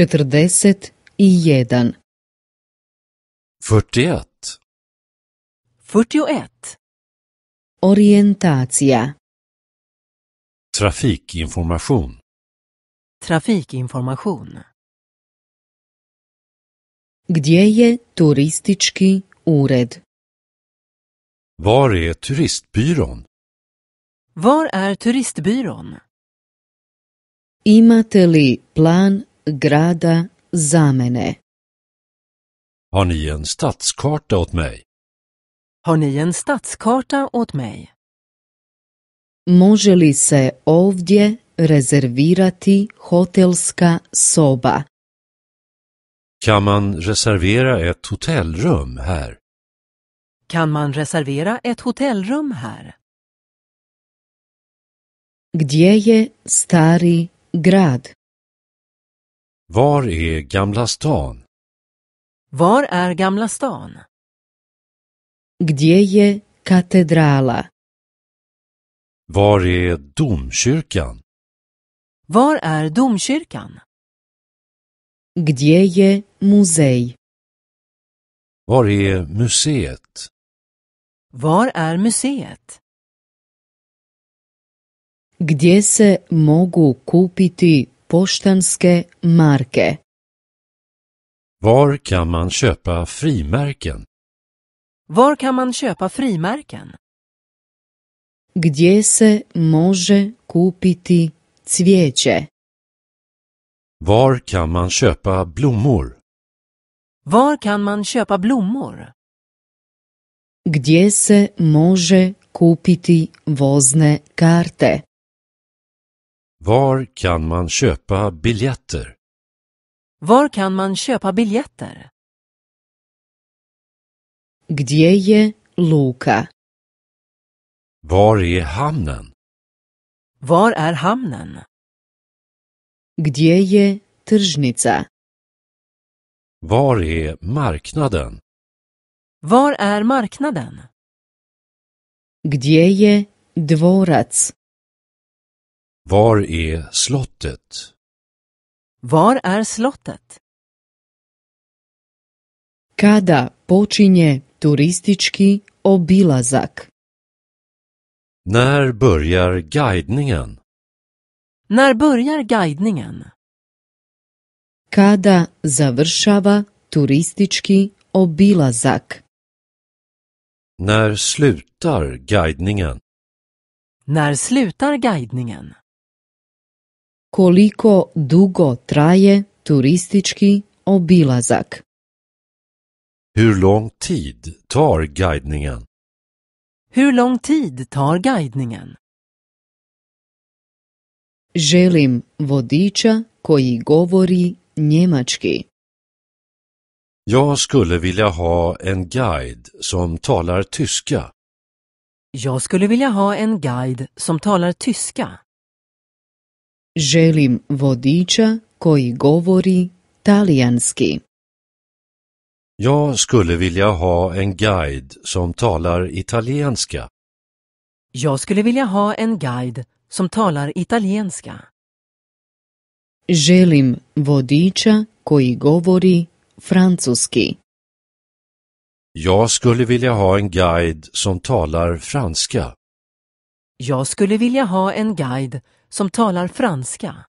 četrdeset i jedan. 41. 41. Orientacija. Trafikinformation. Trafikinformation. Gdje je turistički ured? Var är turistbyrån? Var är turistbyrån? Imate li plan grada zamene. Har ni en stadskarta åt mig? Har ni en stadskarta åt mig? Može li se ovdje rezervirati hotelska soba? Kan man reservera ett hotellrum här? Kan man reservera ett hotellrum här? Gdje je stari grad? Var är Gamla stan? Var är Gamla stan? Gdje je katedrala? Var är domkyrkan? Var är domkyrkan? Gdje je muzej? Var är museet? Var är museet? Gdje se mogu kupiti poštanske marke. Var kan man köpa frimärken? Var kan man köpa frimärken? Gdje se može kupiti cvijeće? Var kan man köpa blommor? Var kan man köpa blommor? Gdje se može kupiti vozne karte? Var kan man köpa biljetter? Var kan man köpa biljetter? Gdje je luka? Var är hamnen? Var är hamnen? Gdje je tržnica? Var är marknaden? Var är marknaden? Gdje je dvorac? Var är slottet? Var är slottet? Kada počinje turistički obilazak? När börjar guidningen? När börjar guidningen? Kada završava turistički obilazak? När slutar guidningen? När slutar guidningen? Koliko dugo traje turistički obilazak? Hur lång tid tar guidningen? Hur lång tid tar guidningen? Želim vodiča koji govori njemački. Jag skulle vilja ha en guide som talar tyska. Jag skulle vilja ha en guide som talar tyska. Želim vodiča koji govori talijanski. Jag skulle vilja ha en guide som talar italienska. Jag skulle vilja ha en guide som talar italienska. Želim vodiča koji govori francuski. Jag skulle vilja ha en guide som talar franska. Jag skulle vilja ha en guide som talar franska.